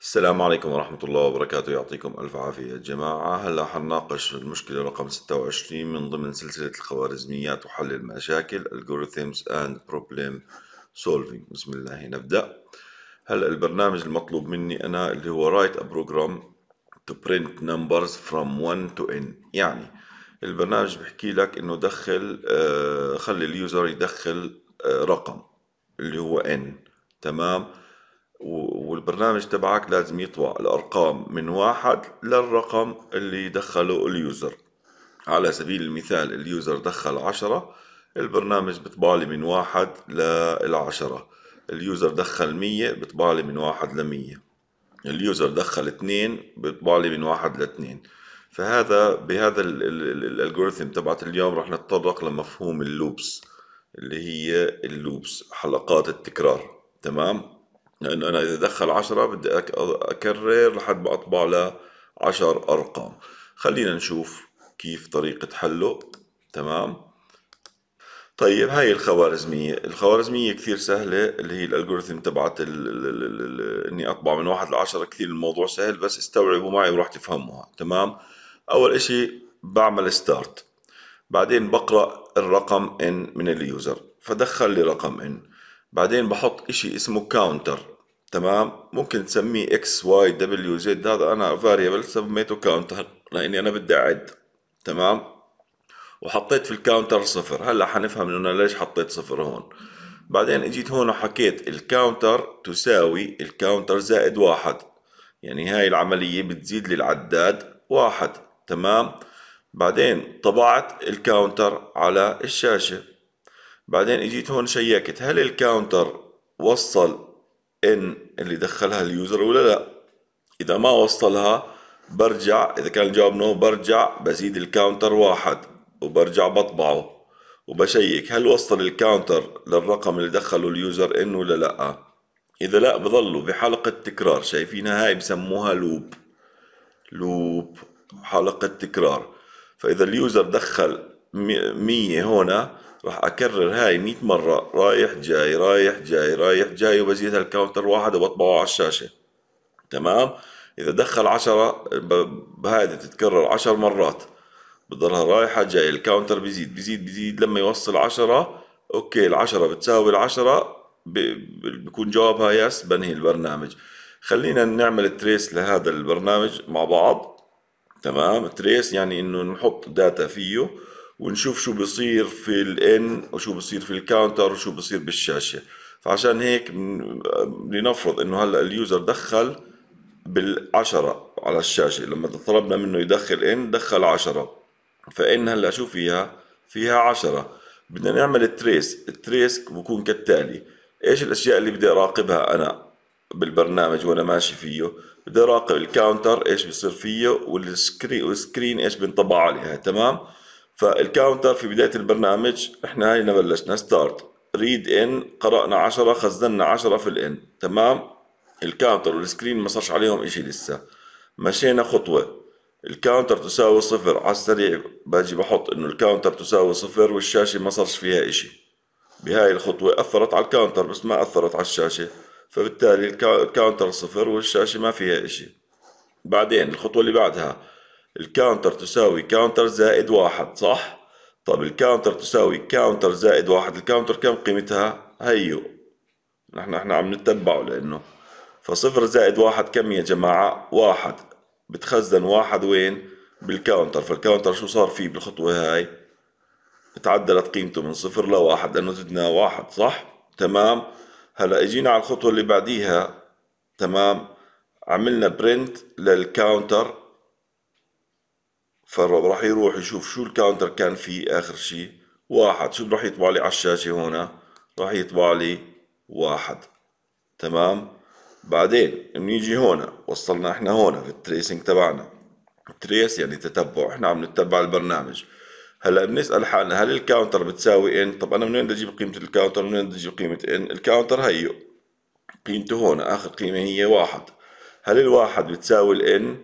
السلام عليكم ورحمة الله وبركاته يعطيكم ألف عافية يا جماعة هلا حنناقش المشكلة رقم 26 من ضمن سلسلة الخوارزميات وحل المشاكل Algorithms and Problem Solving بسم الله نبدأ هلا البرنامج المطلوب مني أنا اللي هو Write a program to print numbers from 1 to n يعني البرنامج بحكي لك إنه دخل آه، خلي اليوزر يدخل آه، رقم اللي هو n تمام والبرنامج تبعك لازم يطبع الارقام من واحد للرقم اللي دخله اليوزر على سبيل المثال اليوزر دخل عشرة البرنامج بتبالي من واحد للعشرة اليوزر دخل مية بتبالي من واحد لمية اليوزر دخل اثنين بتبالي من واحد لاثنين فهذا بهذا الالجوريثم تبعت اليوم رح نتطرق لمفهوم اللوبس اللي هي اللوبس حلقات التكرار تمام لانه انا اذا دخل 10 بدي اكرر لحد ما اطبع ل 10 ارقام خلينا نشوف كيف طريقه حله تمام طيب هاي الخوارزمية الخوارزمية كثير سهلة اللي هي الالجوريثم تبعت اني اطبع من واحد لعشرة كثير الموضوع سهل بس استوعبوا معي وراح تفهموها تمام اول اشي بعمل ستارت بعدين بقرأ الرقم ان من اليوزر فدخل لي رقم ان بعدين بحط اشي اسمه كاونتر تمام ممكن تسميه اكس واي دبليو زد هذا انا فاريبل سميته كاونتر لاني انا بدي اعد تمام وحطيت في الكاونتر صفر هلا حنفهم انه ليش حطيت صفر هون بعدين اجيت هون وحكيت الكاونتر تساوي الكاونتر زائد واحد يعني هاي العملية بتزيد لي العداد واحد تمام بعدين طبعت الكاونتر على الشاشة بعدين اجيت هون شيكت هل الكاونتر وصل ان اللي دخلها اليوزر ولا لا اذا ما وصلها برجع اذا كان الجواب نو برجع بزيد الكاونتر واحد وبرجع بطبعه وبشيك هل وصل الكاونتر للرقم اللي دخله اليوزر ان ولا لا اذا لا بظلوا بحلقة تكرار شايفينها هاي بسموها لوب لوب حلقة تكرار فاذا اليوزر دخل مية هنا راح اكرر هاي 100 مره رايح جاي رايح جاي رايح جاي وبزيد هالكاونتر واحد وبطبعه على الشاشه تمام اذا دخل 10 بهذه تتكرر 10 مرات بضلها رايحة جاي الكاونتر بيزيد بيزيد بيزيد لما يوصل عشرة اوكي العشرة بتساوي العشرة بيكون جوابها يس بنهي البرنامج خلينا نعمل تريس لهذا البرنامج مع بعض تمام تريس يعني انه نحط داتا فيه ونشوف شو بصير في الان وشو بصير في الكاونتر وشو بصير بالشاشه فعشان هيك لنفرض انه هلا اليوزر دخل بالعشرة على الشاشة لما طلبنا منه يدخل ان دخل عشرة فان هلا شو فيها فيها عشرة بدنا نعمل التريس التريس بكون كالتالي ايش الاشياء اللي بدي اراقبها انا بالبرنامج وانا ماشي فيه بدي اراقب الكاونتر ايش بصير فيه والسكرين والسكرين ايش بنطبع عليها تمام فالكاونتر في بداية البرنامج احنا هاي بلشنا ستارت ريد ان قرأنا 10 خزننا 10 في الان تمام الكاونتر والسكرين ما صارش عليهم اشي لسه مشينا خطوة الكاونتر تساوي صفر على السريع باجي بحط انه الكاونتر تساوي صفر والشاشة ما صارش فيها اشي بهاي الخطوة أثرت على الكاونتر بس ما أثرت على الشاشة فبالتالي الكاونتر صفر والشاشة ما فيها إشي بعدين الخطوة اللي بعدها الكاونتر تساوي كاونتر زائد واحد صح؟ طب الكاونتر تساوي كاونتر زائد واحد الكاونتر كم قيمتها؟ هيو نحن احنا عم نتبعه لأنه فصفر زائد واحد كم يا جماعة؟ واحد بتخزن واحد وين؟ بالكاونتر فالكاونتر شو صار فيه بالخطوة هاي؟ تعدلت قيمته من صفر لواحد لأنه زدنا واحد صح؟ تمام؟ هلا اجينا على الخطوة اللي بعديها تمام؟ عملنا برنت للكاونتر فالرب راح يروح يشوف شو الكاونتر كان فيه اخر شيء واحد شو راح يطبع لي على الشاشة هنا راح يطبع لي واحد تمام بعدين بنيجي هنا وصلنا احنا هنا في التريسنج تبعنا تريس يعني تتبع احنا عم نتبع البرنامج هلا بنسال حالنا هل الكاونتر بتساوي ان طب انا من وين بدي اجيب قيمه الكاونتر من وين بدي اجيب قيمه ان الكاونتر هيو قيمته هون اخر قيمه هي واحد هل الواحد بتساوي الان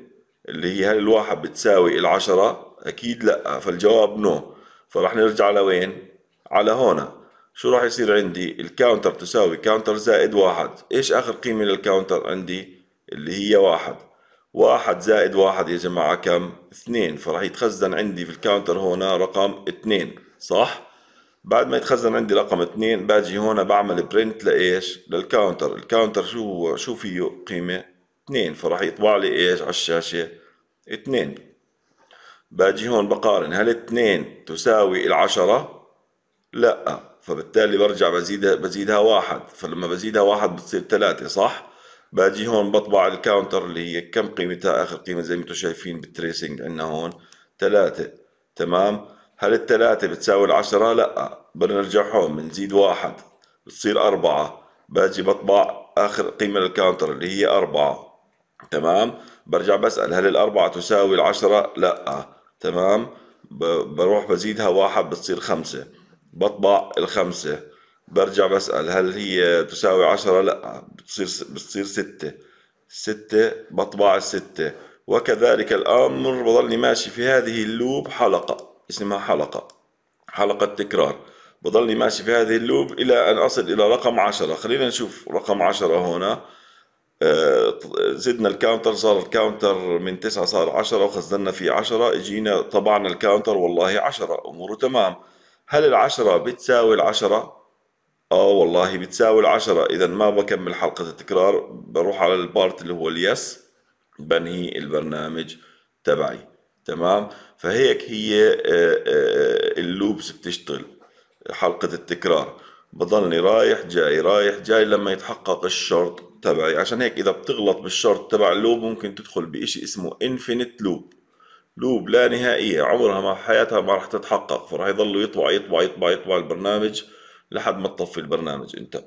اللي هي هل الواحد بتساوي العشرة أكيد لأ فالجواب نو فرح نرجع لوين على هون شو راح يصير عندي الكاونتر تساوي كاونتر زائد واحد ايش اخر قيمة للكاونتر عندي اللي هي واحد واحد زائد واحد يا جماعة كم اثنين فراح يتخزن عندي في الكاونتر هنا رقم اثنين صح بعد ما يتخزن عندي رقم اثنين باجي هنا بعمل برينت لايش للكاونتر الكاونتر شو هو شو فيه قيمة 2 فراح يطبع لي ايش على الشاشة 2 باجي هون بقارن هل 2 تساوي العشرة لا فبالتالي برجع بزيدها بزيدها واحد فلما بزيدها واحد بتصير ثلاثة صح باجي هون بطبع الكاونتر اللي هي كم قيمتها اخر قيمة زي ما انتم شايفين بالتريسنج عندنا هون ثلاثة تمام هل الثلاثة بتساوي العشرة لا بنرجع هون بنزيد واحد بتصير أربعة باجي بطبع آخر قيمة للكاونتر اللي هي أربعة تمام برجع بسأل هل الأربعة تساوي العشرة لا تمام بروح بزيدها واحد بتصير خمسة بطبع الخمسة برجع بسأل هل هي تساوي عشرة لا بتصير بتصير ستة ستة بطبع الستة وكذلك الأمر بضلني ماشي في هذه اللوب حلقة اسمها حلقة حلقة تكرار بضلني ماشي في هذه اللوب إلى أن أصل إلى رقم عشرة خلينا نشوف رقم عشرة هنا زدنا الكاونتر صار الكاونتر من تسعة صار عشرة وخزنا في عشرة اجينا طبعنا الكاونتر والله عشرة اموره تمام هل العشرة بتساوي العشرة؟ اه والله بتساوي العشرة اذا ما بكمل حلقة التكرار بروح على البارت اللي هو اليس بنهي البرنامج تبعي تمام فهيك هي آه، آه، اللوبس بتشتغل حلقة التكرار بضلني رايح جاي رايح جاي لما يتحقق الشرط تبعي عشان هيك اذا بتغلط بالشرط تبع اللوب ممكن تدخل بإشي اسمه انفينيت لوب لوب لا نهائية عمرها ما حياتها ما راح تتحقق فراح يضلوا يطبع يطبع يطبع يطبع البرنامج لحد ما تطفي البرنامج انت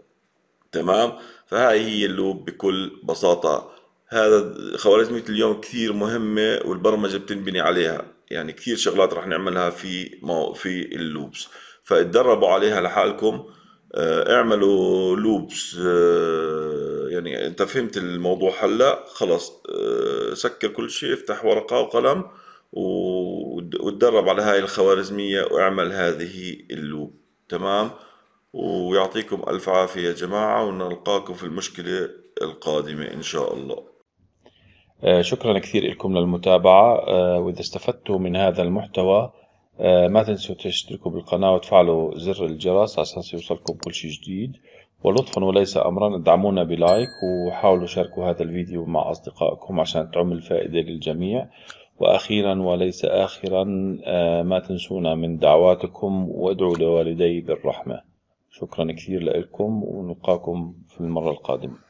تمام فهاي هي اللوب بكل بساطة هذا خوارزمية اليوم كثير مهمة والبرمجة بتنبني عليها يعني كثير شغلات راح نعملها في مو في اللوبس فاتدربوا عليها لحالكم آه، اعملوا لوبس آه، يعني انت فهمت الموضوع هلا خلص آه، سكر كل شيء افتح ورقه وقلم وتدرب على هاي الخوارزميه واعمل هذه اللوب تمام ويعطيكم الف عافيه يا جماعه ونلقاكم في المشكله القادمه ان شاء الله آه، شكرا كثير لكم للمتابعة آه، وإذا استفدتوا من هذا المحتوى ما تنسوا تشتركوا بالقناة وتفعلوا زر الجرس عشان يوصلكم كل شيء جديد ولطفا وليس أمرا ادعمونا بلايك وحاولوا شاركوا هذا الفيديو مع أصدقائكم عشان تعم فائدة للجميع وأخيرا وليس آخرا آه، ما تنسونا من دعواتكم وادعوا لوالدي بالرحمة شكرا كثير لكم ونلقاكم في المرة القادمة